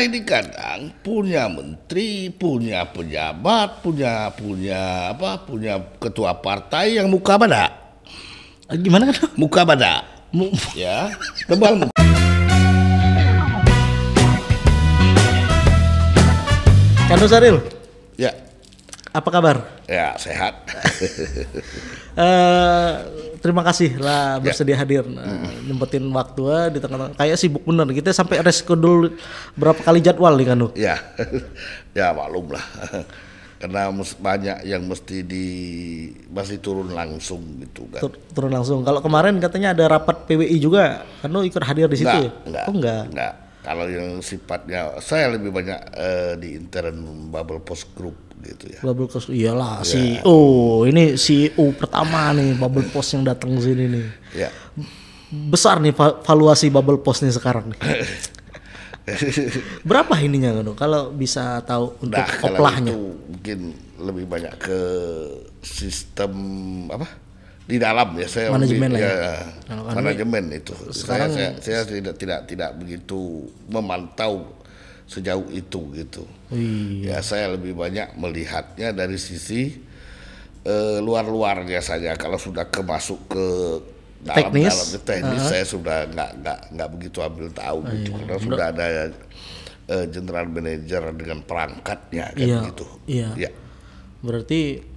ini kadang punya menteri, punya pejabat, punya punya apa, punya ketua partai yang muka pada. Gimana kan? Muka pada. ya, tebal muka. Kanu Saril? Ya. Apa kabar? Ya, sehat. uh, terima kasih lah bersedia ya. hadir uh, nyempetin waktu uh, di tengah-tengah. Kayak sibuk bener kita sampai reschedule berapa kali jadwal nih Kanu? Ya. ya maklum lah. Karena banyak yang mesti di masih turun langsung gitu kan. Tur turun langsung. Kalau kemarin katanya ada rapat PWI juga, Kanu ikut hadir di situ. Ya? Enggak, enggak. Oh enggak. Enggak. Kalau yang sifatnya saya lebih banyak uh, di intern bubble post group gitu ya. Bubble Coast iyalah yeah. CEO. Ini CEO pertama nih Bubble Post yang datang sini nih. Ya. Yeah. Besar nih valuasi Bubble Post nih sekarang nih. Berapa ininya kan kalau bisa tahu untuk nah, oplahnya? Itu mungkin lebih banyak ke sistem apa? di dalam ya saya manajemen lebih, lah ya, ya. manajemen itu sekarang saya, saya, saya tidak tidak tidak begitu memantau sejauh itu gitu. Iya. Ya saya lebih banyak melihatnya dari sisi uh, eh, luar-luarnya saja. Kalau sudah ke masuk ke dalam teknis, dalam teknis uh -huh. saya sudah nggak nggak nggak begitu ambil tahu gitu iya. karena sudah ada uh, general manager dengan perangkatnya kan iya, gitu. Iya. Ya. Berarti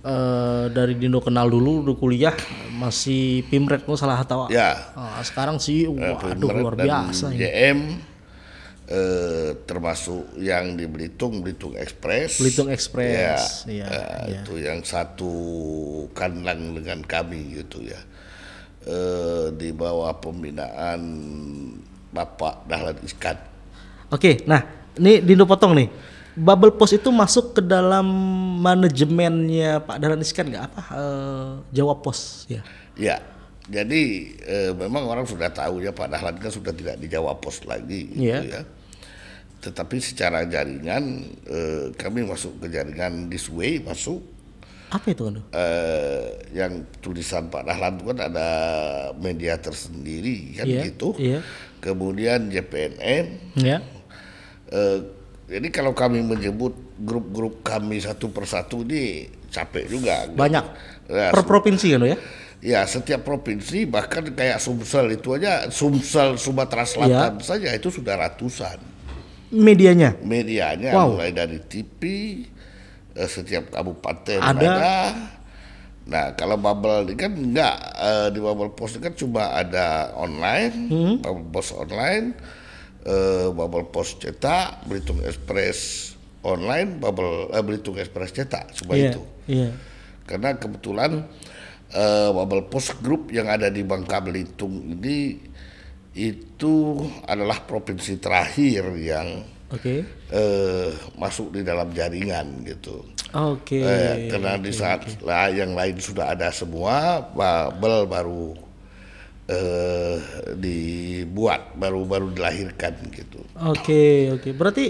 Uh, dari Dino kenal dulu udah kuliah masih Pimret nggak salah tahu. Ya. Uh, ah, sekarang sih waduh luar biasa. JM eh, termasuk yang di Belitung Belitung Express Belitung Express ya, iya, ya, eh, ya. itu yang satu kandang dengan kami gitu ya eh, di bawah pembinaan Bapak Dahlan Iskan oke nah ini dino potong nih Bubble Post itu masuk ke dalam manajemennya Pak Dahlan Iskan nggak apa eh, Jawa Pos ya ya jadi e, memang orang sudah tahu ya Pak Dahlan kan sudah tidak di Jawa Pos lagi gitu yeah. ya tetapi secara jaringan eh, kami masuk ke jaringan this way masuk apa itu kan? Eh, yang tulisan Pak Dahlan itu kan ada media tersendiri kan yeah, gitu. Yeah. Kemudian JPNN. Yeah. Eh, jadi kalau kami menyebut grup-grup kami satu persatu ini capek juga. Banyak. Ya, per provinsi kan ya? Ya setiap provinsi bahkan kayak Sumsel itu aja Sumsel Sumatera Selatan yeah. saja itu sudah ratusan medianya? Medianya wow. mulai dari TV eh, setiap kabupaten ada. ada. Nah, kalau Bubble ini kan enggak eh, di Bubble Post ini kan cuma ada online, hmm. Bubble Post online, eh, Bubble Post cetak, Belitung Express online, Bubble eh, Belitung Express cetak, cuma yeah. itu. Yeah. Karena kebetulan eh, Bubble Post Group yang ada di Bangka Belitung ini itu adalah provinsi terakhir yang okay. eh, masuk di dalam jaringan gitu. Oke. Okay. Eh, karena okay, di saat okay. yang lain sudah ada semua, Babel baru eh, dibuat, baru baru dilahirkan gitu. Oke okay, oke. Okay. Berarti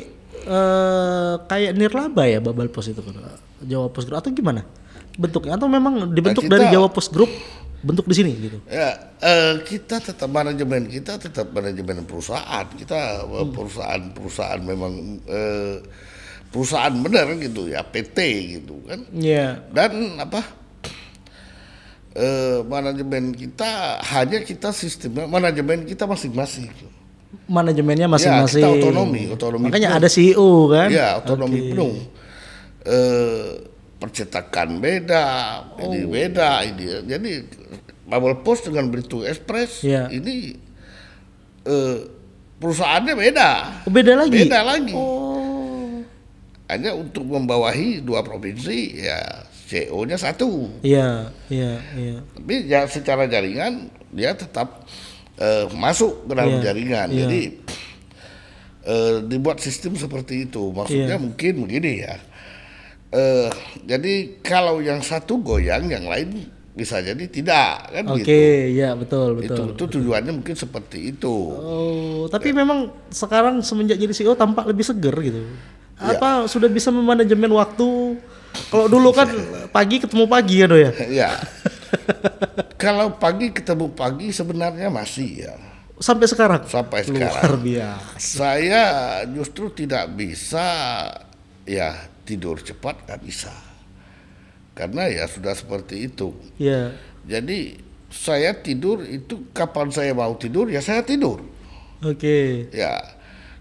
eh, kayak nirlaba ya Babel Pos itu kan? Jawa Pos atau gimana? bentuknya atau memang dibentuk nah, kita, dari Jawa Post Group bentuk di sini gitu? Ya, eh, kita tetap manajemen kita tetap manajemen perusahaan kita eh, hmm. perusahaan perusahaan memang eh, perusahaan benar gitu ya PT gitu kan? Iya. Yeah. Dan apa? Eh, manajemen kita hanya kita sistemnya manajemen kita masing-masing. manajemennya masing-masing. Ya, kita otonomi, otonomi. Makanya penuh. ada CEO kan? Iya, otonomi okay. penuh. Uh, percetakan beda, oh. ini beda, ini jadi Bubble Post dengan Belitung Express yeah. ini eh, perusahaannya beda. Oh, beda lagi. Beda lagi. Oh. Hanya untuk membawahi dua provinsi ya ceo nya satu. Iya, iya, iya. Tapi ya secara jaringan dia tetap eh, masuk ke dalam yeah. jaringan. Yeah. Jadi eh, dibuat sistem seperti itu. Maksudnya yeah. mungkin begini ya Uh, jadi kalau yang satu goyang yang lain bisa jadi tidak kan Oke, gitu. Oke, ya betul betul. Itu, itu tujuannya mungkin seperti itu. Oh, tapi ya. memang sekarang semenjak jadi CEO tampak lebih seger gitu. Iya. Apa ya. sudah bisa memanajemen waktu? Kalau dulu kan pagi ketemu pagi ya doya. ya. Iya. Kalau pagi ketemu pagi sebenarnya masih ya. Sampai sekarang. Sampai sekarang. Luar biasa. Saya justru tidak bisa ya tidur cepat nggak bisa karena ya sudah seperti itu. Yeah. Jadi saya tidur itu kapan saya mau tidur ya saya tidur. Oke. Okay. Ya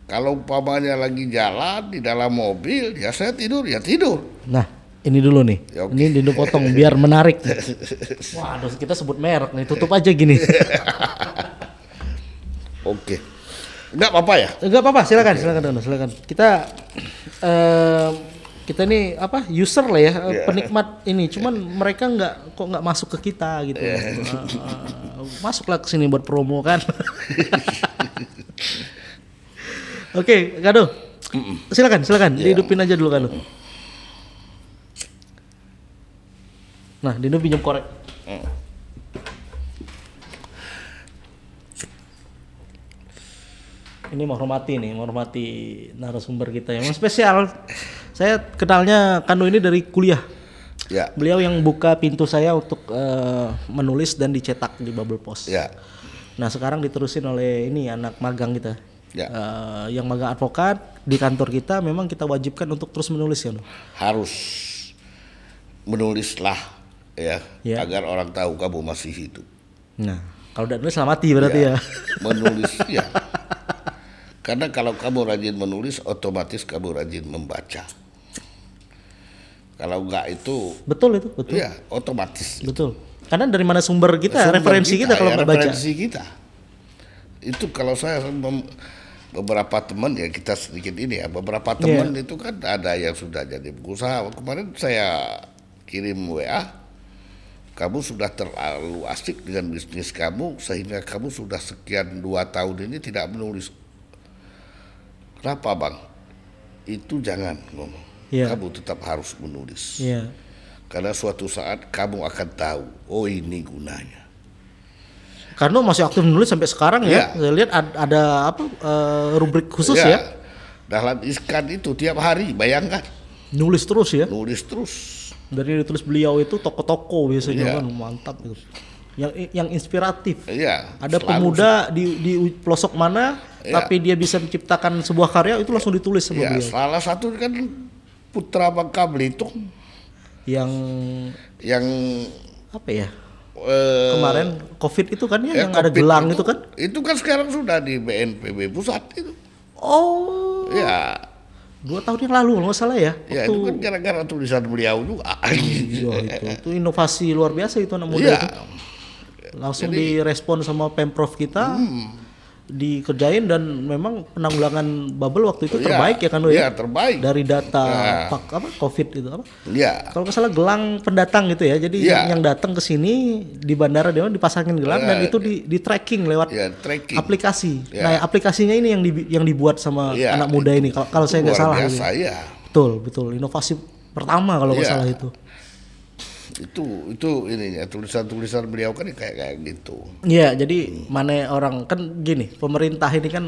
kalau umpamanya lagi jalan di dalam mobil ya saya tidur ya tidur. Nah ini dulu nih, ya, okay. ini dulu potong biar menarik. Waduh kita sebut merek nih, tutup aja gini. Oke. Okay. Enggak apa-apa ya? Enggak apa-apa, silakan, okay. silakan silakan. Kita uh, kita ini apa user lah ya yeah. Iya. penikmat ini cuman iya. mereka nggak kok nggak masuk ke kita gitu yeah. Iya. uh, eh, uh, eh. masuklah ke sini buat promo kan oke okay, kado silakan silakan yeah. dihidupin aja dulu kado nah Dino pinjam korek Ini mm. ini menghormati nih menghormati narasumber kita yang ya. spesial saya kenalnya Kano ini dari kuliah. Ya. Beliau yang buka pintu saya untuk uh, menulis dan dicetak di Bubble Post. Ya. Nah sekarang diterusin oleh ini anak magang kita. Ya. Uh, yang magang advokat di kantor kita memang kita wajibkan untuk terus menulis ya. Harus menulislah ya, ya. agar orang tahu kamu masih hidup. Nah kalau tidak nulis mati berarti ya. ya. Menulis ya. Karena kalau kamu rajin menulis otomatis kamu rajin membaca. Kalau enggak itu betul itu betul. Iya otomatis. Betul. Karena dari mana sumber kita sumber referensi kita, kita kalau ya, baca. Referensi kita itu kalau saya beberapa teman ya kita sedikit ini ya beberapa iya. teman yeah. itu kan ada yang sudah jadi pengusaha kemarin saya kirim WA kamu sudah terlalu asik dengan bisnis kamu sehingga kamu sudah sekian dua tahun ini tidak menulis kenapa bang itu jangan ngomong yeah. kamu tetap harus menulis. Yeah. Karena suatu saat kamu akan tahu, oh ini gunanya. Karena masih aktif menulis sampai sekarang ya. ya. Saya lihat ada, ada apa uh, rubrik khusus ya. ya. Dalam iskan itu tiap hari bayangkan. Nulis terus ya. Nulis terus. Dari ditulis beliau itu toko-toko biasanya yeah. kan mantap itu. Yang yang inspiratif. Iya. Ada selalu pemuda di di pelosok mana ya. tapi dia bisa menciptakan sebuah karya itu langsung ditulis sama ya, salah satu kan Putra Bangka Belitung yang yang apa ya? Eh, kemarin COVID itu kan ya, ya yang ada gelang itu, itu kan? Itu kan sekarang sudah di BNPB pusat itu. Oh. Ya. Dua tahun yang lalu nggak salah ya? ya itu kan gara-gara tulisan beliau juga. Iya itu, itu inovasi luar biasa itu anak muda ya. itu. Langsung Jadi, direspon sama pemprov kita. Hmm dikerjain dan memang penanggulangan bubble waktu itu iya. terbaik ya, ya kan Iya, ya, terbaik. Dari data iya. apa Covid itu apa? Iya. Kalau nggak salah gelang pendatang gitu ya. Jadi ya. yang, datang ke sini di bandara dia dipasangin gelang ya. dan iya. itu di, di tracking lewat ya, tracking. aplikasi. Ya. Nah, aplikasinya ini yang di, yang dibuat sama ya, anak muda itu, ini kalau saya nggak salah. Biasa, gitu ya. Betul, betul. Inovasi pertama kalau nggak salah itu itu itu ini ya tulisan-tulisan beliau kan kayak kayak gitu. Iya, jadi hmm. mana orang kan gini, pemerintah ini kan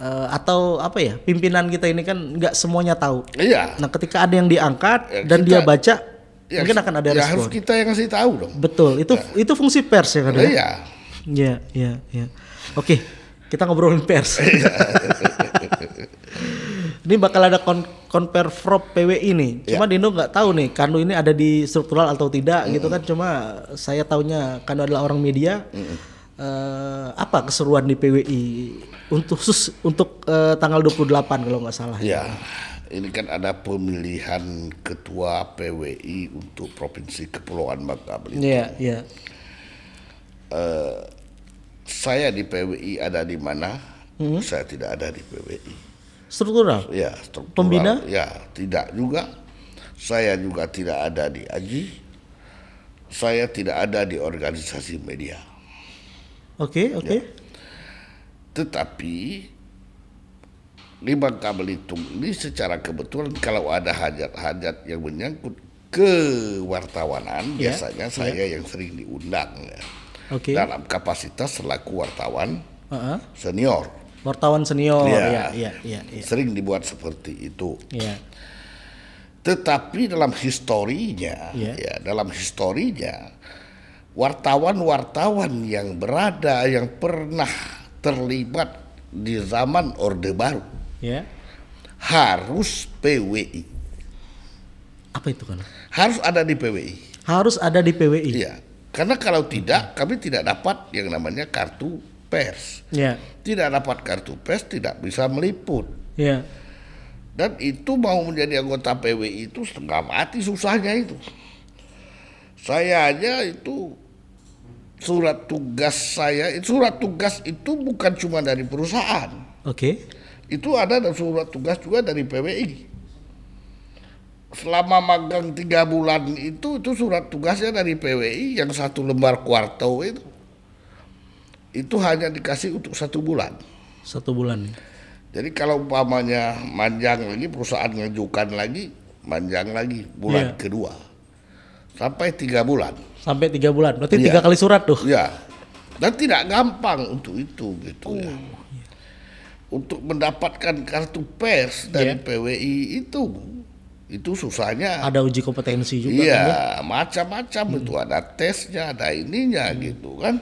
uh, atau apa ya, pimpinan kita ini kan nggak semuanya tahu. Iya. Nah, ketika ada yang diangkat ya, dan dia baca ya, mungkin akan ada ya respon. harus kita yang ngasih tahu dong. Betul, itu ya. itu fungsi pers ya kan. Ya? Iya. Iya, iya, iya. Oke, kita ngobrolin pers. Iya. Ini bakal ada kon frop PWI ini, Cuma yeah. Dino nggak tahu nih Kanu ini ada di struktural atau tidak mm -hmm. gitu kan. Cuma saya taunya Kanu adalah orang media. Mm -hmm. uh, apa keseruan di PWI untuk sus untuk uh, tanggal 28 kalau nggak salah. Yeah. Ya ini kan ada pemilihan ketua PWI untuk provinsi Kepulauan Bangka Belitung. Iya, iya. Uh, saya di PWI ada di mana? Hmm? Saya tidak ada di PWI struktural? Ya, struktural. Pembina? Ya, tidak juga. Saya juga tidak ada di Aji. Saya tidak ada di organisasi media. Oke, okay, oke. Okay. Ya. Tetapi lima kabel itu ini secara kebetulan kalau ada hajat-hajat yang menyangkut kewartawanan yeah, biasanya yeah. saya yang sering diundang ya. okay. dalam kapasitas selaku wartawan uh -huh. senior wartawan senior ya, ya, ya, ya, sering dibuat seperti itu ya. tetapi dalam historinya ya. ya dalam historinya wartawan-wartawan yang berada yang pernah terlibat di zaman Orde Baru ya. harus PWI apa itu kan harus ada di PWI harus ada di PWI. Iya. Karena kalau tidak, kami tidak dapat yang namanya kartu pers. Yeah. Tidak dapat kartu pers tidak bisa meliput. Yeah. Dan itu mau menjadi anggota PWI itu setengah mati susahnya itu. Saya aja itu surat tugas saya, surat tugas itu bukan cuma dari perusahaan. Oke. Okay. Itu ada surat tugas juga dari PWI. Selama magang tiga bulan itu itu surat tugasnya dari PWI yang satu lembar kuarto itu itu hanya dikasih untuk satu bulan. Satu bulan. Jadi kalau umpamanya manjang lagi perusahaan ngajukan lagi manjang lagi bulan yeah. kedua sampai tiga bulan. Sampai tiga bulan. Berarti yeah. tiga kali surat tuh. Iya. Yeah. Dan tidak gampang untuk itu gitu ya. oh. ya. Untuk mendapatkan kartu pers dari iya. PWI itu itu susahnya ada uji kompetensi juga iya kan, ya? macam-macam hmm. itu ada tesnya ada ininya hmm. gitu kan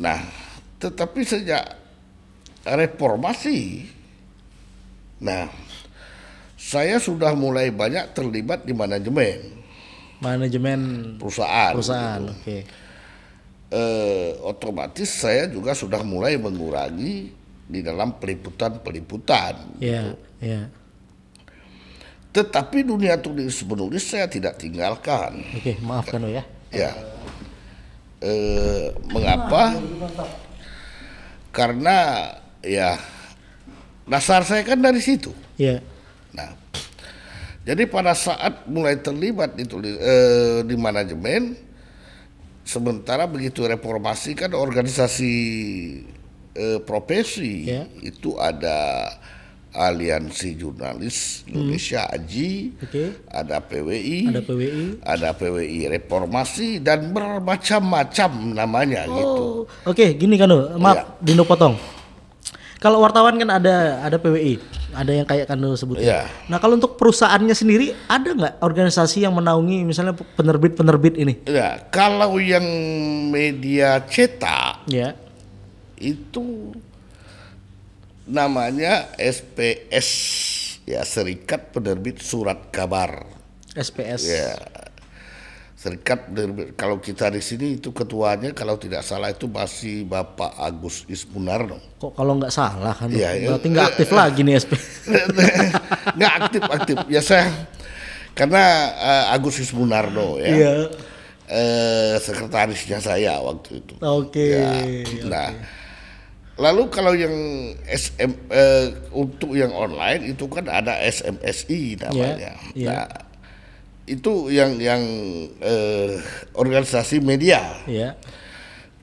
Nah, tetapi sejak reformasi, nah, saya sudah mulai banyak terlibat di manajemen. Manajemen perusahaan. Perusahaan, gitu. oke. Okay. Eh, e, otomatis saya juga sudah mulai mengurangi di dalam peliputan-peliputan. Iya, -peliputan, yeah, iya. Gitu. Yeah. Tetapi dunia tulis menulis saya tidak tinggalkan. Oke, maafkan maafkan ya. ya. Ya eh, mengapa? Karena ya dasar saya kan dari situ. Ya. Nah, jadi pada saat mulai terlibat itu eh, di manajemen, sementara begitu reformasi kan organisasi eh, profesi ya. itu ada Aliansi Jurnalis Indonesia hmm. AJI, okay. ada PWI, ada PWI, ada PWI Reformasi dan bermacam-macam namanya oh. gitu. Oke, okay, gini kan, maaf, ya. Dino potong. Kalau wartawan kan ada ada PWI, ada yang kayak kan sebutin. Ya. Iya. Nah kalau untuk perusahaannya sendiri ada nggak organisasi yang menaungi misalnya penerbit-penerbit ini? Ya, kalau yang media cetak, ya. itu namanya SPS ya Serikat Penerbit Surat Kabar. SPS. Ya. Serikat Penerbit kalau kita di sini itu ketuanya kalau tidak salah itu masih Bapak Agus Ismunarno. Kok kalau nggak salah kan? Ya, ya. berarti nggak aktif uh, lagi nih SPS. nggak aktif aktif. Ya saya karena uh, Agus Ismunarno ya. Iya. Uh, sekretarisnya saya waktu itu. Oke. Okay, ya. Nah. Okay Lalu kalau yang SM eh, untuk yang online itu kan ada SMSI namanya. Yeah, iya, iya. yeah. itu yang yang eh, organisasi media. Yeah.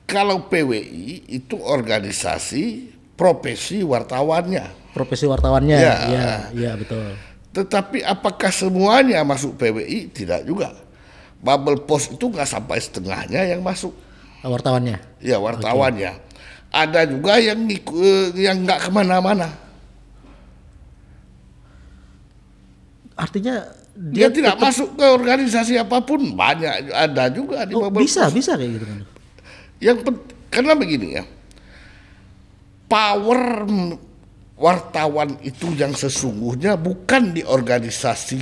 Kalau PWI itu organisasi profesi wartawannya. Profesi wartawannya. Ya, ya, yeah, betul. Tetapi apakah semuanya masuk PWI? Tidak juga. Bubble Post itu nggak sampai setengahnya yang masuk. Wartawannya? Iya wartawannya. Okay ada juga yang eh, yang nggak kemana-mana. Artinya dia, dia tidak masuk ke organisasi apapun banyak ada juga di oh, bisa bisa kayak gitu kan. Yang karena begini ya, power wartawan itu yang sesungguhnya bukan di organisasi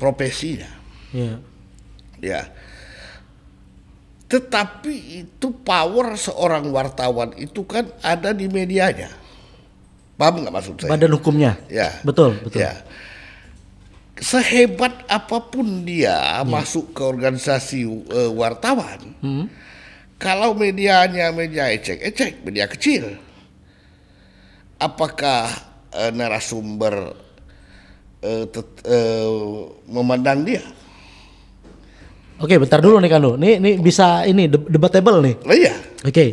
profesinya. Yeah. Ya. ya. Tetapi itu power seorang wartawan itu kan ada di medianya. Paham nggak maksud saya? Badan hukumnya. Ya. Betul, betul. Ya. Sehebat apapun dia ya. masuk ke organisasi uh, wartawan, hmm. kalau medianya media ecek-ecek, media kecil, apakah uh, narasumber uh, tet, uh, memandang dia? Oke, okay, bentar dulu nih Kanu. Nih nih bisa ini debatable nih. Oh, iya. Oke. Okay.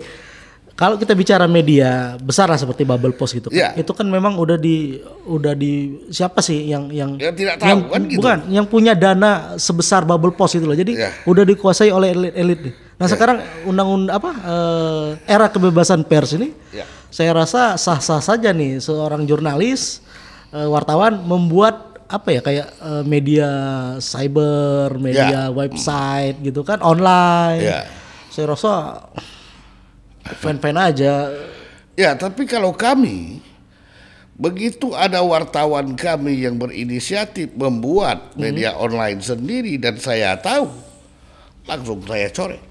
Kalau kita bicara media besar lah seperti Bubble Post gitu, kan, yeah. itu kan memang udah di udah di siapa sih yang yang, yang tidak tahu kan yang, kan gitu. bukan yang punya dana sebesar Bubble Post itu loh. Jadi yeah. udah dikuasai oleh elit-elit nih. Nah yeah. sekarang undang-undang apa uh, era kebebasan pers ini, yeah. saya rasa sah-sah saja nih seorang jurnalis uh, wartawan membuat apa ya kayak uh, media cyber, media yeah. website gitu kan online. Yeah. Saya rasa fan-fan aja. Ya, tapi kalau kami begitu ada wartawan kami yang berinisiatif membuat mhm. media mm -hmm. online sendiri dan saya tahu langsung saya coret.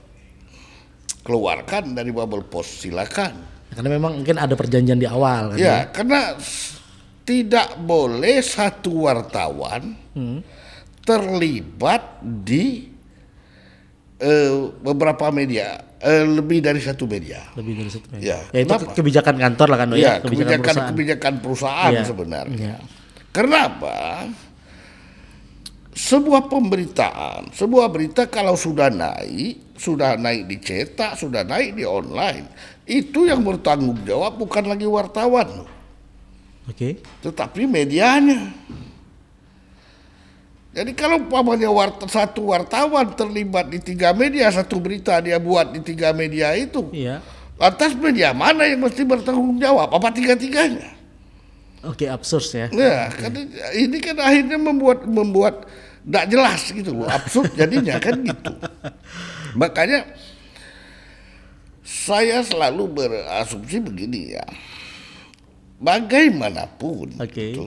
Keluarkan dari bubble post silakan. Karena memang mungkin ada perjanjian di awal kan. Ya, ya? karena tidak boleh satu wartawan hmm. terlibat di uh, beberapa media uh, lebih dari satu media. Lebih dari satu media. Ya, ya itu kenapa? kebijakan kantor lah kan ya, ya kebijakan kebijakan perusahaan, kebijakan perusahaan ya. sebenarnya. Ya. Kenapa? Sebuah pemberitaan, sebuah berita kalau sudah naik, sudah naik di cetak, sudah naik di online, itu yang bertanggung jawab bukan lagi wartawan loh. Oke. Okay. Tetapi medianya. Jadi kalau umpamanya wart satu wartawan terlibat di tiga media, satu berita dia buat di tiga media itu, iya. lantas media mana yang mesti bertanggung jawab? Apa tiga-tiganya? Oke, okay, absurd ya. Ya, okay. kan ini kan akhirnya membuat membuat tidak jelas gitu loh, absurd jadinya kan gitu. Makanya saya selalu berasumsi begini ya bagaimanapun okay. itu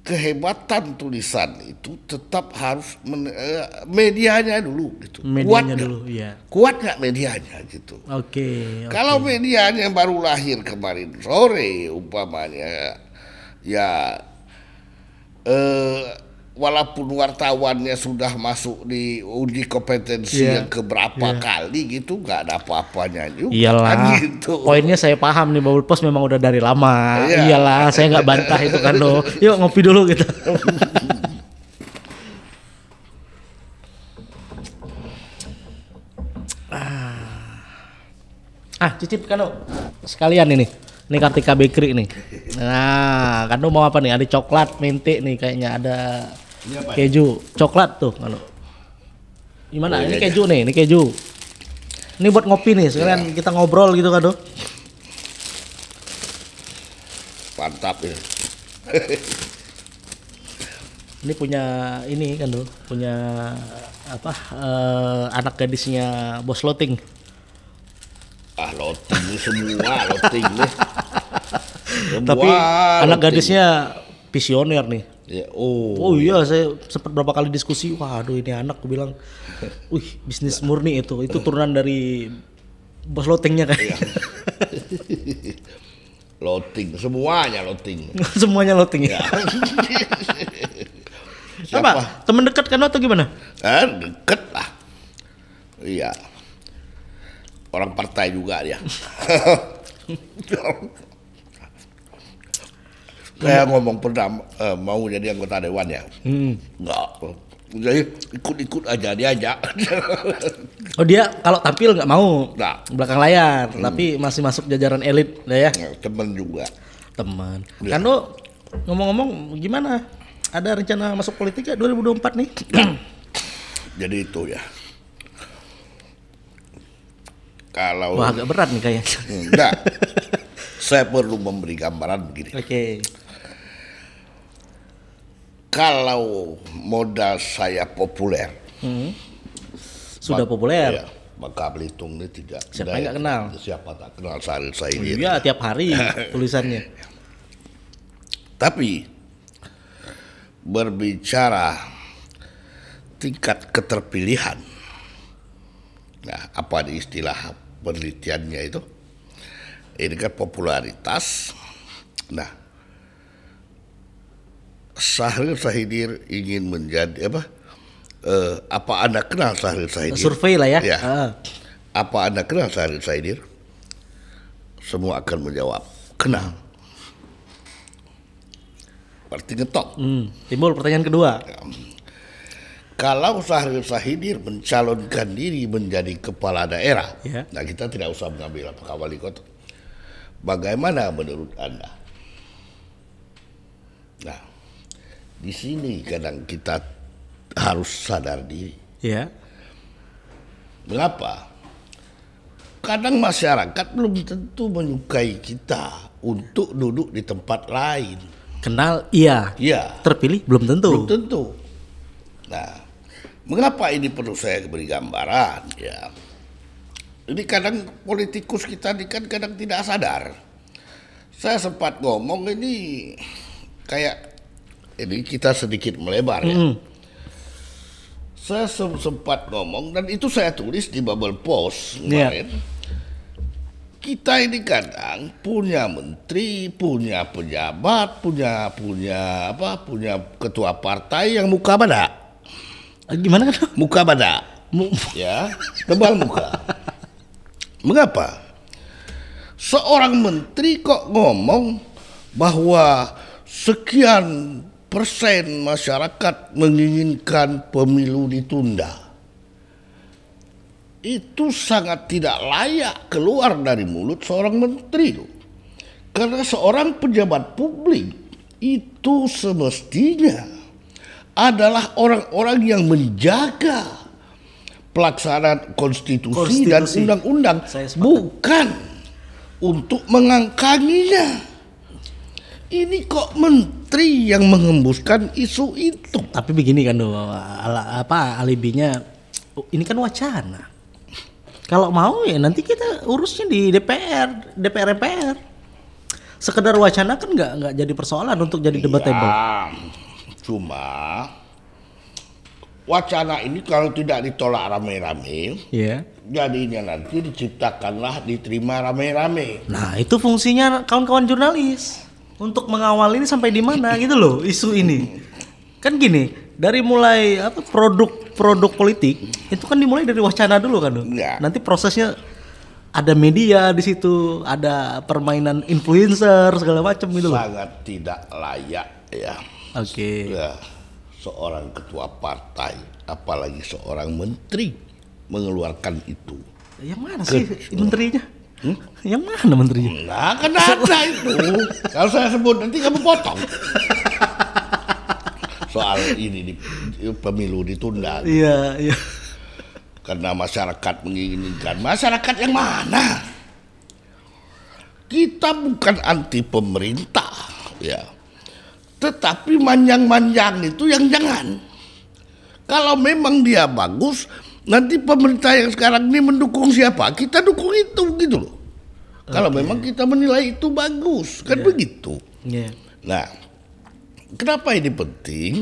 kehebatan tulisan itu tetap harus men, uh, medianya dulu gitu. Medianya kuat dulu, gak? ya. Kuat nggak medianya gitu. Oke. Okay, Kalau medianya baru lahir kemarin sore umpamanya ya uh, walaupun wartawannya sudah masuk di uji kompetensi yeah. yang keberapa yeah. kali gitu nggak ada apa-apanya juga iyalah kan gitu. poinnya saya paham nih Bapak Pos memang udah dari lama yeah. iyalah saya nggak bantah itu kan loh. yuk ngopi dulu gitu ah, ah cicip kan sekalian ini ini Kartika Bakery nih. Nah, kan mau apa nih? Ada coklat, minti nih kayaknya ada ini apa? Ya? Keju, coklat tuh kalau. Gimana? Oh, iya, ini iya. keju iya. nih, ini keju. Ini buat ngopi nih, sekalian iya. kita ngobrol gitu kado. Mantap ya. ini punya ini kan, Punya apa? Uh, anak gadisnya Bos Loting. Ah, Loting semua Loting nih. Tapi anak gadisnya visioner nih Ya, oh. Oh iya, saya sempat berapa kali diskusi, waduh ini anak gue bilang, "Wih, bisnis murni itu. Itu turunan dari bos lotengnya kan." Iya. loting, semuanya loting. semuanya loting ya. Siapa? Apa? Teman dekat kan atau gimana? Eh, deket lah. Iya. Orang partai juga dia saya iya. ngomong pernah uh, mau jadi anggota dewan ya hmm. nggak jadi ikut-ikut aja diajak oh dia kalau tampil nggak mau nah. belakang layar hmm. tapi masih masuk jajaran elit lah ya, ya Teman juga teman ya. kan lo ngomong-ngomong gimana ada rencana masuk politik ya 2024 nih jadi itu ya kalau Wah, agak berat nih kayaknya enggak saya perlu memberi gambaran begini oke okay kalau modal saya populer, hmm. sudah mak, populer. Ya, maka Belitung ini tidak siapa daya, kenal siapa tak kenal Syahrul Said ini iya tiap hari tulisannya tapi berbicara tingkat keterpilihan nah apa di istilah penelitiannya itu ini kan popularitas nah Sahril Sahidir ingin menjadi apa? Uh, apa Anda kenal Sahril Sahidir? Survei lah ya. ya. Uh. Apa Anda kenal Sahril Sahidir? Semua akan menjawab, kenal. Berarti ngetok. Hmm. Timbul pertanyaan kedua. Kalau Sahril Sahidir mencalonkan diri menjadi kepala daerah, ya. nah kita tidak usah mengambil apakah wali kota. Bagaimana menurut Anda? di sini kadang kita harus sadar diri. Ya. Mengapa? Kadang masyarakat belum tentu menyukai kita untuk duduk di tempat lain. Kenal iya. Iya. Terpilih belum tentu. Belum tentu. Nah, mengapa ini perlu saya beri gambaran ya? Ini kadang politikus kita ini kan kadang tidak sadar. Saya sempat ngomong ini kayak ini kita sedikit melebar ya. Mm. Saya sempat ngomong dan itu saya tulis di Bubble Post ya. kemarin. Yeah. Kita ini kadang punya menteri, punya pejabat, punya punya apa, punya ketua partai yang muka bada. Eh, gimana kan? Muka bada. ya, tebal muka. Mengapa? Seorang menteri kok ngomong bahwa sekian persen masyarakat menginginkan pemilu ditunda. Itu sangat tidak layak keluar dari mulut seorang menteri Karena seorang pejabat publik itu semestinya adalah orang-orang yang menjaga pelaksanaan konstitusi, konstitusi. dan undang-undang bukan untuk mengangkanginya ini kok menteri yang mengembuskan isu itu. Tapi begini kan doh, apa alibinya ini kan wacana. Kalau mau ya nanti kita urusnya di DPR, DPR MPR. Sekedar wacana kan nggak nggak jadi persoalan untuk jadi debatable. Ya, cuma wacana ini kalau tidak ditolak rame-rame, yeah. jadinya nanti diciptakanlah diterima rame-rame. Nah itu fungsinya kawan-kawan jurnalis untuk mengawal ini sampai di mana gitu loh isu ini. Kan gini, dari mulai apa produk-produk politik itu kan dimulai dari wacana dulu kan. Ya. Nanti prosesnya ada media di situ, ada permainan influencer segala macam gitu. Sangat loh. tidak layak ya. Oke. Okay. Ya, seorang ketua partai, apalagi seorang menteri mengeluarkan itu. Yang mana sih menterinya? Hmm? Yang mana menterinya? Enggak, kan ada itu. Kalau saya sebut nanti kamu potong. Soal ini di, pemilu ditunda. Iya, gitu. iya. Karena masyarakat menginginkan masyarakat yang mana? Kita bukan anti pemerintah, ya. Tetapi manjang-manjang itu yang jangan. Kalau memang dia bagus, nanti pemerintah yang sekarang ini mendukung siapa kita dukung itu gitu loh okay. kalau memang kita menilai itu bagus kan yeah. begitu yeah. nah kenapa ini penting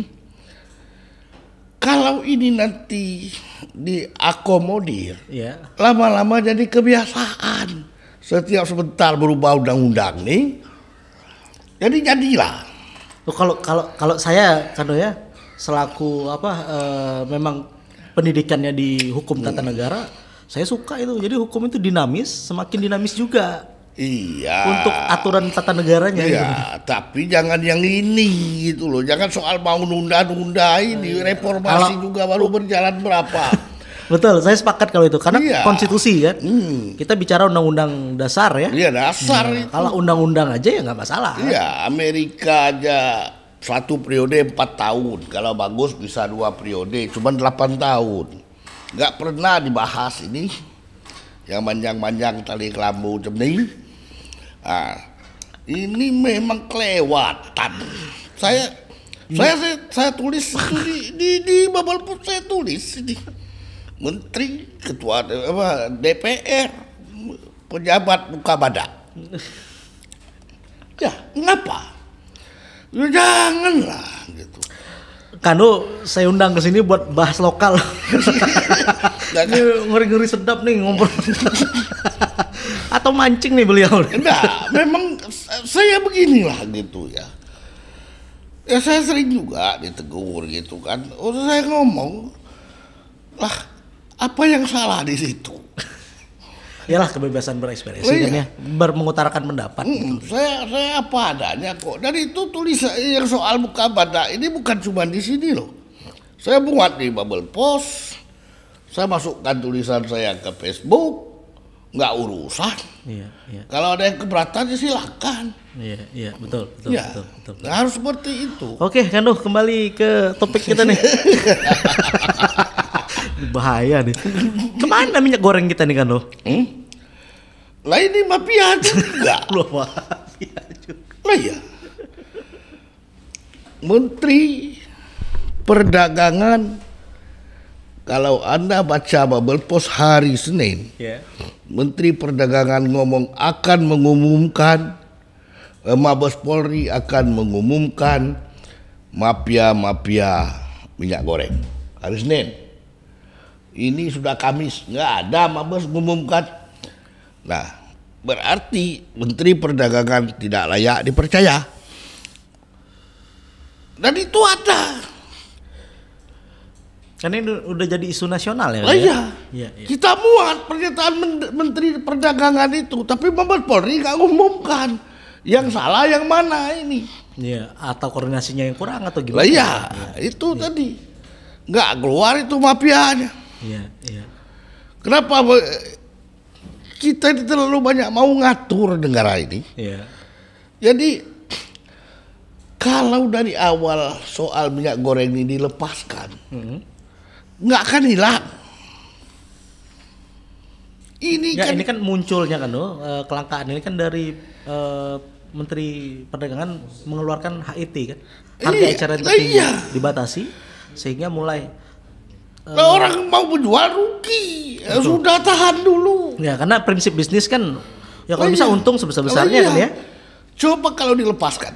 kalau ini nanti diakomodir lama ya. lama-lama jadi kebiasaan setiap sebentar berubah undang-undang nih jadi jadilah oh, kalau kalau kalau saya kan ya selaku apa e, memang pendidikannya di hukum tata hmm. negara, saya suka itu. Jadi hukum itu dinamis, semakin dinamis juga. Iya. Untuk aturan tata negaranya. Iya, gitu. tapi jangan yang ini gitu loh. Jangan soal mau nunda-nunda ini iya. reformasi kalau, juga baru berjalan berapa. Betul, saya sepakat kalau itu karena iya. konstitusi kan. Hmm. Kita bicara undang-undang dasar ya. Iya, dasar. hmm. itu. Kalau undang-undang aja ya nggak masalah. Iya, Amerika aja satu periode empat tahun kalau bagus bisa dua periode cuman delapan tahun nggak pernah dibahas ini yang panjang-panjang tali kelambu cemni ah ini memang kelewatan saya saya, saya saya tulis di di, di babal pun saya tulis ini menteri ketua apa DPR pejabat muka badak ya ngapa Ya jangan lah gitu. Kanu saya undang ke sini buat bahas lokal. Ini Ngeri-ngeri sedap nih ngomong Atau mancing nih beliau. Enggak, memang saya beginilah gitu ya. Ya saya sering juga ditegur gitu kan. Udah saya ngomong, lah apa yang salah di situ? Iyalah kebebasan berekspresi oh, iya. dan ya bermengutarakan pendapat. Hmm, gitu. Saya saya apa adanya kok. Dan itu tulisan yang soal buka badak ini bukan cuma di sini loh. Saya buat di Bubble Post. Saya masukkan tulisan saya ke Facebook. Enggak urusan. Iya, iya. Kalau ada yang keberatan ya silakan. Iya, iya, betul, betul, ya, betul, betul, betul. Nah, harus seperti itu. Oke, Kando kembali ke topik kita nih. bahaya nih. Kemana minyak goreng kita nih kan lo? Hmm? Lah ini mafia juga. Loh mafia juga. Lah ya. Menteri Perdagangan kalau Anda baca bubble post hari Senin, yeah. Menteri Perdagangan ngomong akan mengumumkan eh, Mabes Polri akan mengumumkan mafia-mafia minyak goreng hari Senin. Ini sudah Kamis, nggak ada Mabes mengumumkan Nah, berarti Menteri Perdagangan tidak layak dipercaya. Dan itu ada. Karena ini udah jadi isu nasional ya. Oh iya. Ya? Ya, Kita muat pernyataan Menteri Perdagangan itu, tapi Mabes Polri nggak umumkan yang salah yang mana ini. Iya, atau koordinasinya yang kurang atau gimana? Lah iya, ya, itu ya. tadi. Nggak keluar itu mafianya. Iya, iya. Kenapa eh, kita itu terlalu banyak mau ngatur negara ini. Yeah. Jadi kalau dari awal soal minyak goreng ini dilepaskan, mm-hmm. akan hilang. Ini ya, kan ini kan munculnya kan loh eh, kelangkaan ini kan dari uh, Menteri Perdagangan mengeluarkan HIT kan iya, harga iya, eceran tertinggi iya. dibatasi sehingga mulai Nah, uh, orang mau menjual rugi. Ya, sudah tahan dulu. Ya, karena prinsip bisnis kan ya kalau oh, bisa iya. untung sebesar-besarnya oh, kan iya. kan ya. Coba kalau dilepaskan.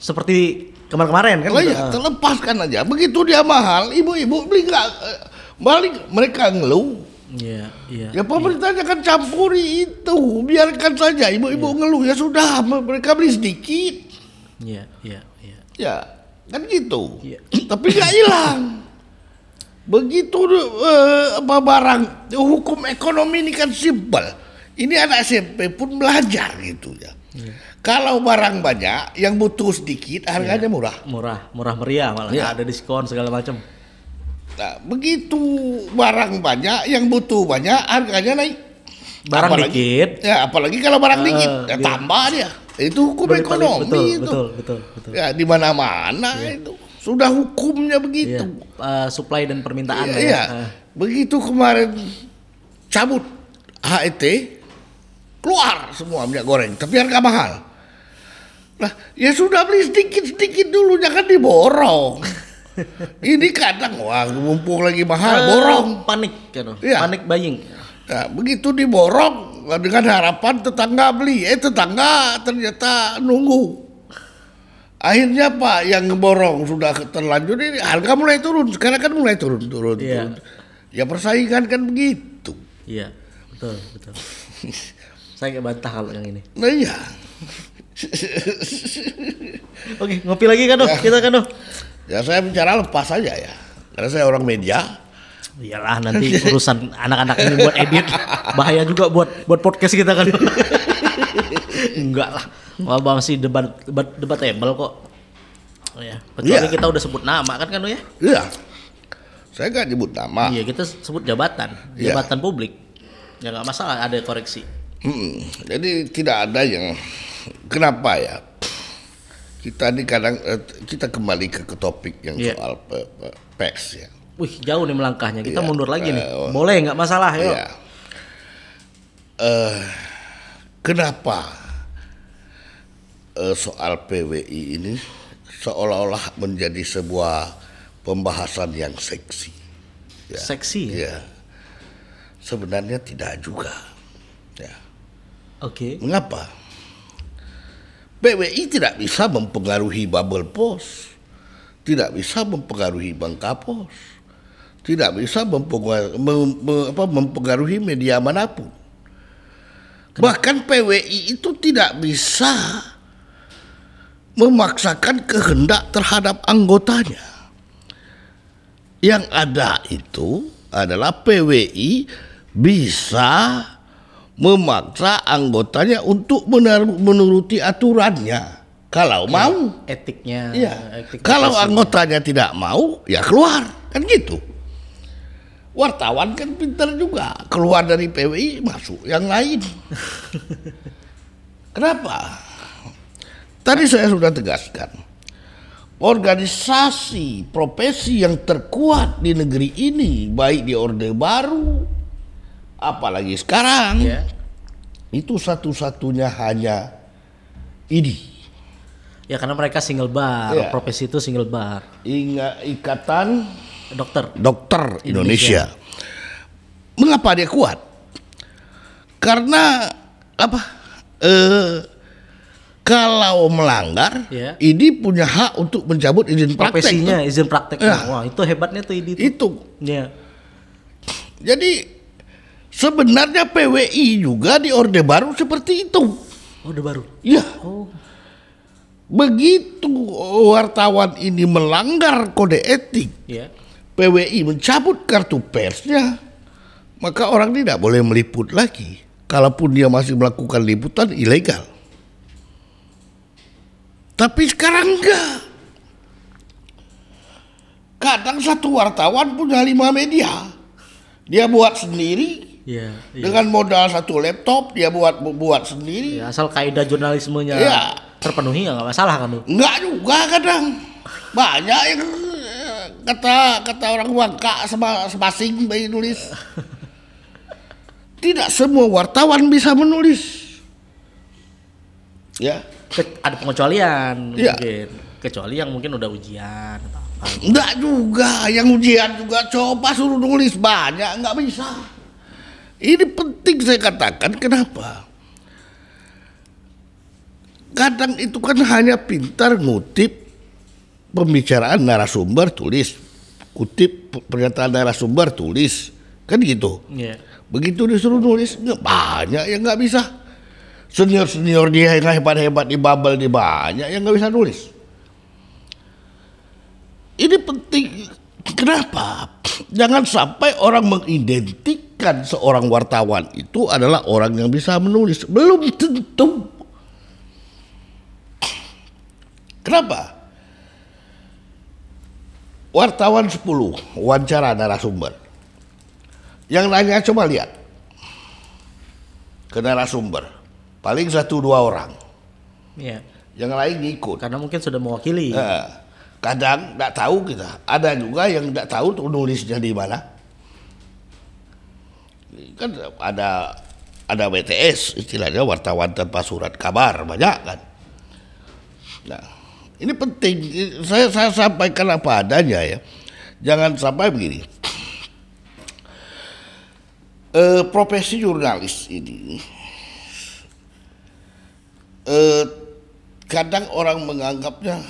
Seperti kemarin-kemarin kan? Oh iya, terlepaskan aja. Begitu dia mahal, ibu-ibu beli nggak eh, balik mereka ngeluh. Iya, iya. Ya pemerintahnya iya. kan campuri itu, biarkan saja ibu-ibu ya. ngeluh ya sudah mereka beli sedikit. Iya, iya, iya. Ya, kan gitu. Ya. Tapi nggak hilang. Begitu uh, apa barang hukum ekonomi ini kan simpel. Ini anak SMP pun belajar gitu ya. Yeah. Kalau barang banyak yang butuh sedikit harganya yeah. murah. Murah, murah meriah malah yeah. ada diskon segala macam. Nah, begitu barang banyak yang butuh banyak harganya naik. Barang apalagi, dikit. Ya, apalagi kalau barang uh, dikit ya, tambah dia. Itu hukum ekonomi betul, itu. Betul, betul, betul. Ya di mana-mana yeah. itu. Sudah hukumnya begitu. Iya. Uh, supply dan permintaan. Iya. Ya. iya. Uh. Begitu kemarin cabut HET keluar semua minyak goreng, tapi harga mahal. Nah, ya sudah beli sedikit-sedikit dulu, jangan diborong. Ini kadang wah mumpung lagi mahal, uh, borong. Panik, kan? iya. Panik buying. Nah, begitu diborong dengan harapan tetangga beli, eh tetangga ternyata nunggu Akhirnya Pak yang ngeborong sudah terlanjur ini harga mulai turun. Sekarang kan mulai turun, turun, yeah. turun. Ya persaingan kan begitu. Iya, betul, betul. Saya nggak bantah kalau yang ini. Nah iya. Oke, ngopi lagi kan, ya. kita kan, Ya saya bicara lepas aja ya. Karena saya orang media. Iyalah nanti urusan anak-anak ini buat edit bahaya juga buat buat podcast kita kan. Enggak lah. Wah bang sih debat debat table kok. Oh ya. Kecuali yeah. kita udah sebut nama kan kan ya? Iya. Yeah. Saya nggak nyebut nama. Iya kita sebut jabatan, iya. jabatan yeah. publik. Ya nggak masalah ada koreksi. Hmm, jadi tidak ada yang kenapa ya? Kita ini kadang eh, kita kembali ke, ke topik yang yeah. soal pe, pe, ya. Wih jauh nih melangkahnya. Kita yeah. mundur lagi nih. Eh, oh. Boleh nggak masalah ya? Yeah. Uh, Kenapa uh, soal PWI ini seolah-olah menjadi sebuah pembahasan yang seksi? Ya. Seksi ya? ya. Sebenarnya tidak juga. Ya. Oke. Okay. Mengapa? PWI tidak bisa mempengaruhi bubble Post. tidak bisa mempengaruhi bank kapos, tidak bisa mempengaruhi, mem, mem, apa, mempengaruhi media manapun. Bahkan PWI itu tidak bisa memaksakan kehendak terhadap anggotanya. Yang ada itu adalah PWI bisa memaksa anggotanya untuk menuruti aturannya kalau ya, mau etiknya ya. etik kalau anggotanya tidak mau ya keluar kan gitu wartawan kan pintar juga keluar dari PWI masuk yang lain kenapa tadi saya sudah tegaskan organisasi profesi yang terkuat di negeri ini baik di Orde Baru apalagi sekarang yeah. itu satu-satunya hanya ini ya karena mereka single bar yeah. profesi itu single bar Inga, ikatan Dokter. Dokter Indonesia. Indonesia. Mengapa dia kuat? Karena apa? Eh kalau melanggar, yeah. ini punya hak untuk mencabut izin Profesinya, praktek. izin praktek. Ya. Wah, itu hebatnya tuh ini. Itu. itu. Ya. Jadi sebenarnya PWI juga di Orde Baru seperti itu. Orde Baru. Iya. Oh. Begitu wartawan ini melanggar kode etik. Yeah. PWI mencabut kartu persnya, maka orang tidak boleh meliput lagi. Kalaupun dia masih melakukan liputan ilegal. Tapi sekarang enggak. Kadang satu wartawan punya lima media. Dia buat sendiri. Ya, dengan modal satu laptop dia buat buat sendiri. Ya, asal kaidah jurnalismenya iya. ya. terpenuhi nggak masalah kan? Nggak juga kadang banyak yang kata kata orang Wangka sama sebasing bayi nulis. Tidak semua wartawan bisa menulis. Ya. Ke, ada pengecualian ya. mungkin. Kecuali yang mungkin udah ujian Enggak juga, yang ujian juga coba suruh nulis banyak enggak bisa. Ini penting saya katakan kenapa? Kadang itu kan hanya pintar ngutip pembicaraan narasumber tulis kutip pernyataan narasumber tulis kan gitu yeah. begitu disuruh nulis banyak yang nggak bisa senior senior dia yang hebat hebat di bubble di banyak yang nggak bisa nulis ini penting kenapa jangan sampai orang mengidentikan seorang wartawan itu adalah orang yang bisa menulis belum tentu kenapa wartawan 10 wawancara narasumber yang nanya coba lihat ke narasumber paling satu dua orang ya. yang lain ngikut karena mungkin sudah mewakili eh, kadang tidak tahu kita ada juga yang tidak tahu tuh nulisnya di mana kan ada ada BTS istilahnya wartawan tanpa surat kabar banyak kan nah ini penting. Saya saya sampaikan apa adanya ya. Jangan sampai begini. E, profesi jurnalis ini e, kadang orang menganggapnya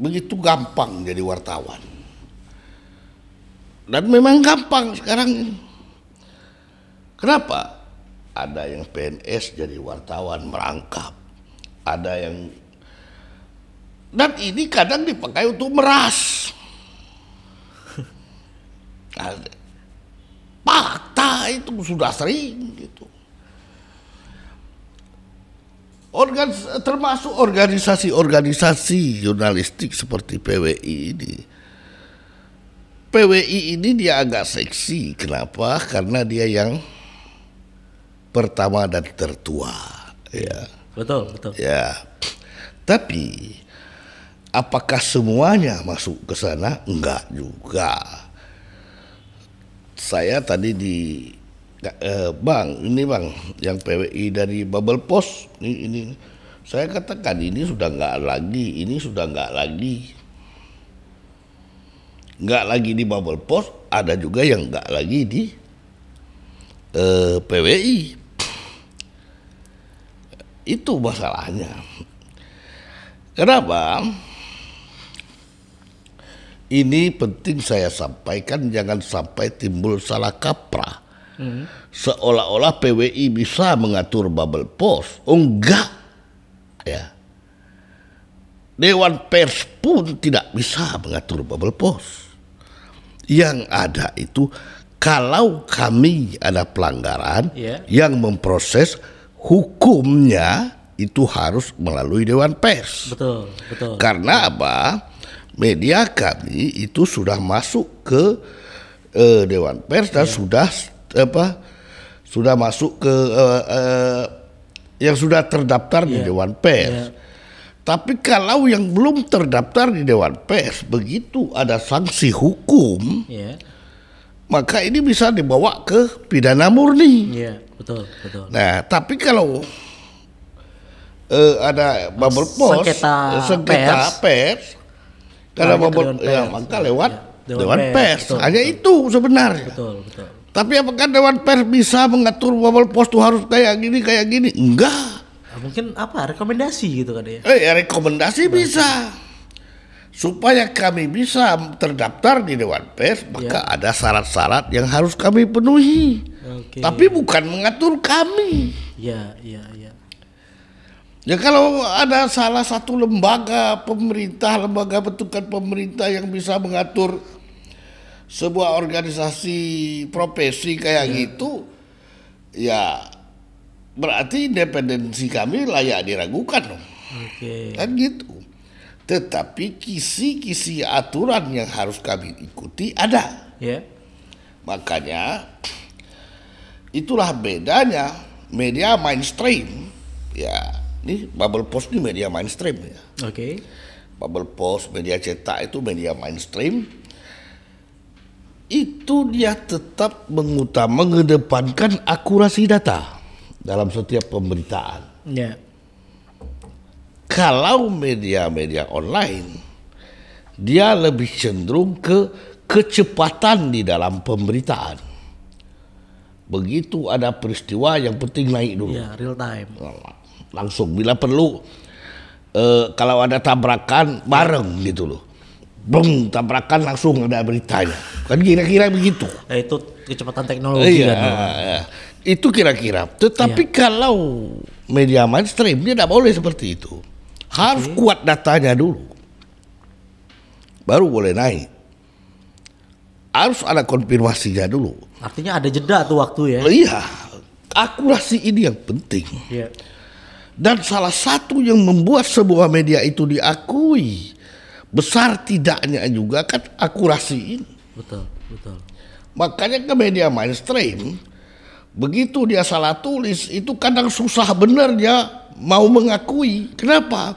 begitu gampang jadi wartawan. Dan memang gampang sekarang. Kenapa? Ada yang PNS jadi wartawan merangkap. Ada yang dan ini kadang dipakai untuk meras. Nah, fakta itu sudah sering gitu. Organ, termasuk organisasi-organisasi jurnalistik seperti PWI ini. PWI ini dia agak seksi. Kenapa? Karena dia yang pertama dan tertua. Ya. Betul, betul. Ya. Tapi Apakah semuanya masuk ke sana? Enggak juga. Saya tadi di eh, Bang, ini Bang, yang PWI dari Bubble Post ini, ini saya katakan ini sudah enggak lagi, ini sudah enggak lagi. Enggak lagi di Bubble Post, ada juga yang enggak lagi di eh, PWI. Itu masalahnya. Kenapa? Ini penting saya sampaikan jangan sampai timbul salah kaprah. Hmm. Seolah-olah PWI bisa mengatur bubble post. Enggak. Ya. Dewan pers pun tidak bisa mengatur bubble post. Yang ada itu kalau kami ada pelanggaran yeah. yang memproses hukumnya itu harus melalui dewan pers. Betul, betul. Karena apa? media kami itu sudah masuk ke uh, Dewan Pers dan yeah. sudah apa sudah masuk ke uh, uh, yang sudah terdaftar yeah. di iya. Dewan Pers. Yeah. Tapi kalau yang belum terdaftar di Dewan Pers begitu ada sanksi hukum, yeah. maka ini bisa dibawa ke pidana murni. Yeah, betul, betul. Nah, tapi kalau uh, ada bubble post, sengketa, sengketa pers, pers karena Bapak ya, maka lewat ya, Dewan, Pers. Pers. Betul, Hanya betul. itu sebenarnya. Betul, betul. Tapi apakah Dewan Pers bisa mengatur Babel Pos tuh harus kayak gini kayak gini? Enggak. Nah, mungkin apa rekomendasi gitu kan ya? Eh, ya, rekomendasi bisa. Supaya kami bisa terdaftar di Dewan Pers, ya. maka ya. ada syarat-syarat yang harus kami penuhi. Okay. Tapi bukan mengatur kami. Ya, ya, ya. Ya kalau ada salah satu lembaga pemerintah, lembaga bentukan pemerintah yang bisa mengatur sebuah organisasi profesi kayak ya. gitu, ya berarti independensi kami layak diragukan dong. Okay. Kan gitu. Tetapi kisi-kisi aturan yang harus kami ikuti ada. Yeah. Makanya itulah bedanya media mainstream ya ini bubble post ini media mainstream ya. Oke. Okay. Bubble post, media cetak itu media mainstream. Itu dia tetap mengutamakan mengedepankan akurasi data dalam setiap pemberitaan. Ya. Yeah. Kalau media-media online dia lebih cenderung ke kecepatan di dalam pemberitaan. Begitu ada peristiwa yang penting naik dulu. Ya, real time. Nah, langsung bila perlu e, kalau ada tabrakan bareng gitu loh Bung, tabrakan langsung ada beritanya. Kan kira-kira begitu. Eh, itu kecepatan teknologi iya, kan. Ah, ah. Itu kira-kira. Tetapi iya. kalau media mainstream dia tidak boleh seperti itu. Harus okay. kuat datanya dulu. Baru boleh naik. Harus ada konfirmasinya dulu. Artinya ada jeda tuh waktu ya. Iya. Akurasi ini yang penting. Iya. Dan salah satu yang membuat sebuah media itu diakui besar tidaknya juga kan akurasi ini. Betul, betul. Makanya ke media mainstream begitu dia salah tulis itu kadang susah benar dia mau mengakui. Kenapa?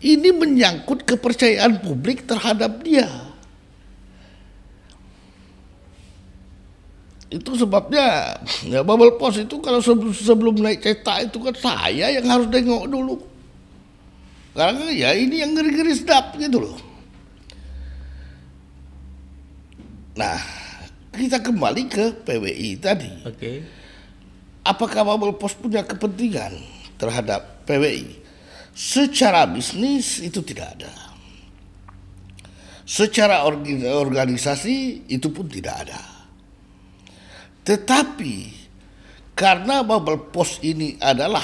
Ini menyangkut kepercayaan publik terhadap dia. Itu sebabnya ya bubble post itu kalau sebelum, sebelum naik cetak itu kan saya yang harus tengok dulu. Karena ya ini yang ngeri-ngeri sedap gitu loh. Nah, kita kembali ke PWI tadi. Oke. Okay. Apakah bubble post punya kepentingan terhadap PWI? Secara bisnis itu tidak ada. Secara organisasi itu pun tidak ada tetapi karena Bubble Post ini adalah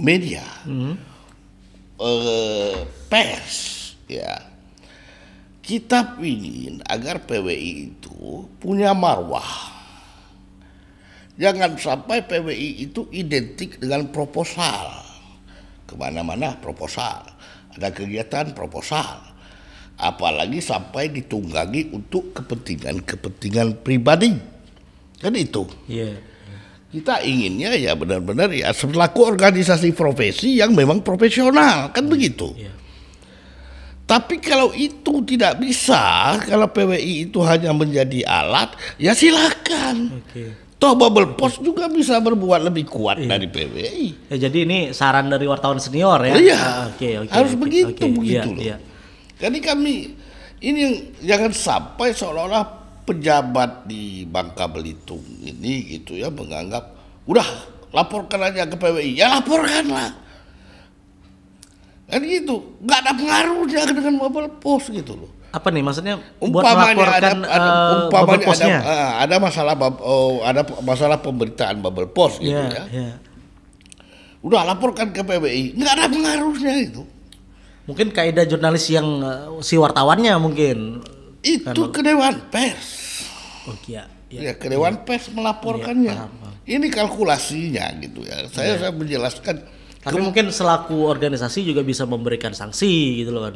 media hmm. eh, pers, ya kita ingin agar PWI itu punya marwah. Jangan sampai PWI itu identik dengan proposal. Kemana-mana proposal. Ada kegiatan proposal apalagi sampai ditunggangi untuk kepentingan-kepentingan pribadi. Kan itu. Yeah. Kita inginnya ya benar-benar ya selaku organisasi profesi yang memang profesional, kan begitu. Yeah. Tapi kalau itu tidak bisa, kalau PWI itu hanya menjadi alat, ya silakan. Okay. Toh bubble post juga bisa berbuat lebih kuat iya. dari PWI. Ya, jadi ini saran dari wartawan senior ya. Iya. Ah, oke. Harus oke, begitu oke. Iya, begitu iya, loh. Iya. Jadi kami ini jangan sampai seolah-olah pejabat di Bangka Belitung ini gitu ya menganggap udah laporkan aja ke PWI ya laporkanlah kan gitu nggak ada pengaruhnya dengan mobile post gitu loh apa nih maksudnya umpamanya buat ada, ada uh, ada, eh, ada masalah oh, ada masalah pemberitaan bubble post gitu yeah, ya yeah. udah laporkan ke PBI nggak ada pengaruhnya itu mungkin kaidah jurnalis yang eh, si wartawannya mungkin itu Karena... kedewan pers. Oh iya. iya. Ya, ya kedewan iya. pers melaporkannya. Iya, paham, paham. Ini kalkulasinya gitu ya. Saya iya. saya menjelaskan. Tapi mungkin selaku organisasi juga bisa memberikan sanksi gitu loh kan.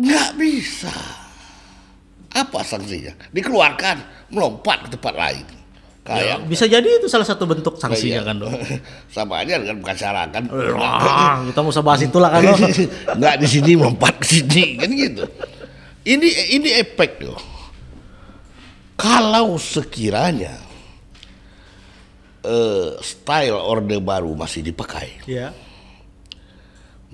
Nggak bisa. Apa sanksinya? Dikeluarkan, melompat ke tempat lain. Ya, Kayak ya, bisa jadi itu salah satu bentuk sanksinya iya. kan dong. Sama aja dengan pengacara kan. Wah, kita mau usah bahas itulah kan Nggak di sini, melompat ke sini kan gitu. Ini ini efek loh. Kalau sekiranya uh, style orde baru masih dipakai, yeah.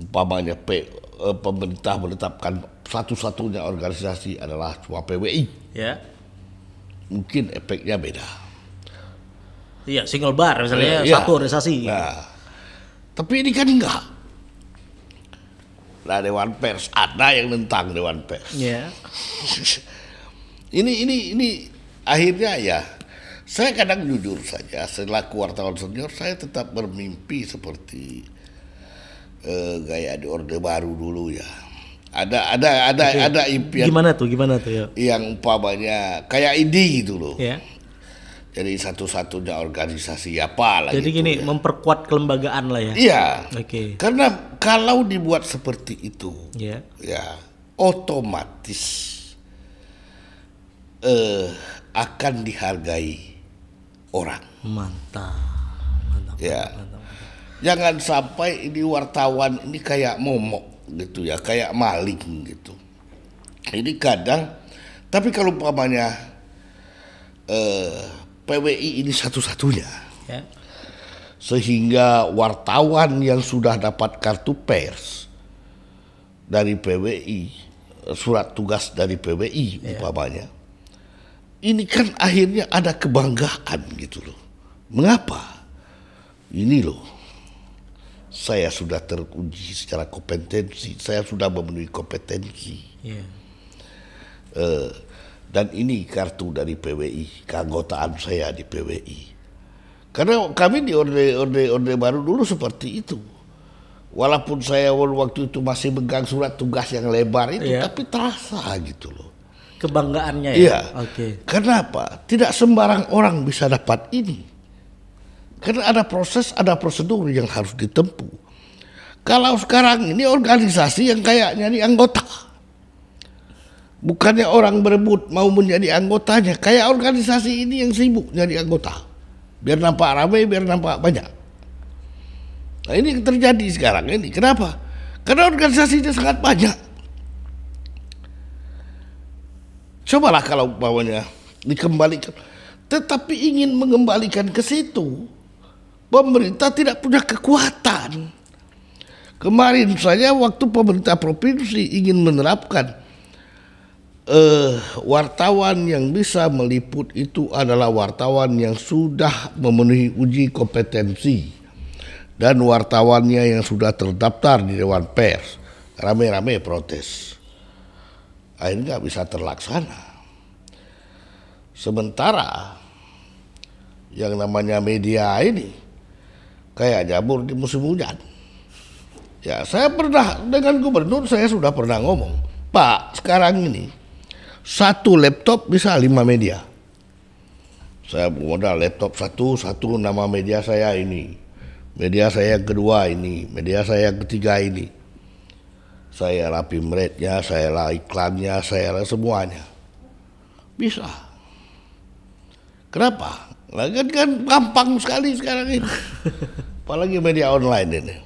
umpamanya P, uh, pemerintah menetapkan satu-satunya organisasi adalah cuma PWI, yeah. mungkin efeknya beda. Iya, single bar misalnya yeah, iya. satu organisasi. Nah, tapi ini kan enggak Nah Dewan Pers ada yang nentang Dewan Pers. Yeah. ini ini ini akhirnya ya saya kadang jujur saja setelah keluar wartawan senior saya tetap bermimpi seperti uh, gaya di Orde Baru dulu ya. Ada ada ada okay. ada impian. Gimana tuh? Gimana tuh ya? Yang umpamanya kayak ini gitu loh. Yeah jadi satu-satunya organisasi apa lah? Jadi gini ya. memperkuat kelembagaan lah ya. Iya. Oke. Okay. Karena kalau dibuat seperti itu, yeah. ya otomatis eh, akan dihargai orang. Mantap. Mantap. Ya. Jangan sampai ini wartawan ini kayak momok gitu ya, kayak maling gitu. Ini kadang, tapi kalau umpamanya eh, PWI ini satu-satunya. Ya. Sehingga wartawan yang sudah dapat kartu pers dari PWI, surat tugas dari PWI ya. umpamanya, ini kan akhirnya ada kebanggaan gitu loh. Mengapa? Ini loh, saya sudah teruji secara kompetensi, saya sudah memenuhi kompetensi. Ya. Eh, dan ini kartu dari PWI, keanggotaan saya di PWI. Karena kami di Orde Orde Orde Baru dulu seperti itu. Walaupun saya waktu itu masih megang surat tugas yang lebar itu, yeah. tapi terasa gitu loh. Kebanggaannya ya. Iya. Oke. Okay. Kenapa? Tidak sembarang orang bisa dapat ini. Karena ada proses, ada prosedur yang harus ditempuh. Kalau sekarang ini organisasi yang kayaknya ini anggota Bukannya orang berebut mau menjadi anggotanya. Kayak organisasi ini yang sibuk jadi anggota. Biar nampak ramai, biar nampak banyak. Nah ini terjadi sekarang ini. Kenapa? Karena organisasinya sangat banyak. Cobalah kalau bawahnya dikembalikan. Tetapi ingin mengembalikan ke situ, pemerintah tidak punya kekuatan. Kemarin saja waktu pemerintah provinsi ingin menerapkan eh, wartawan yang bisa meliput itu adalah wartawan yang sudah memenuhi uji kompetensi dan wartawannya yang sudah terdaftar di Dewan Pers rame-rame protes. Akhirnya nggak bisa terlaksana. Sementara yang namanya media ini kayak jamur di musim hujan. Ya saya pernah dengan gubernur saya sudah pernah ngomong, Pak sekarang ini satu laptop bisa lima media. Saya modal laptop satu, satu nama media saya ini. Media saya kedua ini, media saya ketiga ini. Saya rapi meretnya, saya lah iklannya, saya lah semuanya. Bisa. Kenapa? Lagian kan gampang sekali sekarang ini. Apalagi media online ini.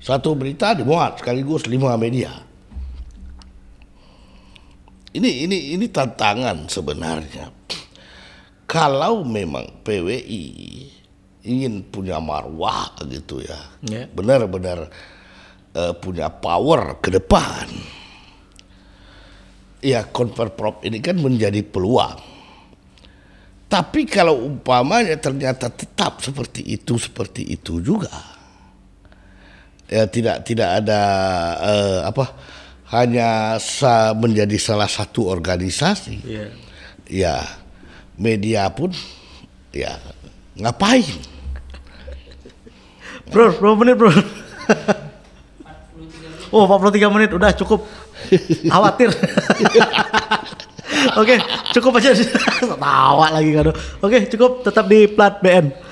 Satu berita dimuat sekaligus lima media. Ini ini ini tantangan sebenarnya. Kalau memang PWI ingin punya marwah gitu ya, benar ya. benar-benar uh, punya power ke depan, ya prop ini kan menjadi peluang. Tapi kalau umpamanya ternyata tetap seperti itu seperti itu juga, ya tidak tidak ada uh, apa hanya sa menjadi salah satu organisasi. Yeah. Ya, media pun ya ngapain? Bro, berapa menit, Bro? oh, 43 menit udah cukup. Khawatir. Oke, cukup aja. Tawa lagi kado. Oke, cukup tetap di plat BN.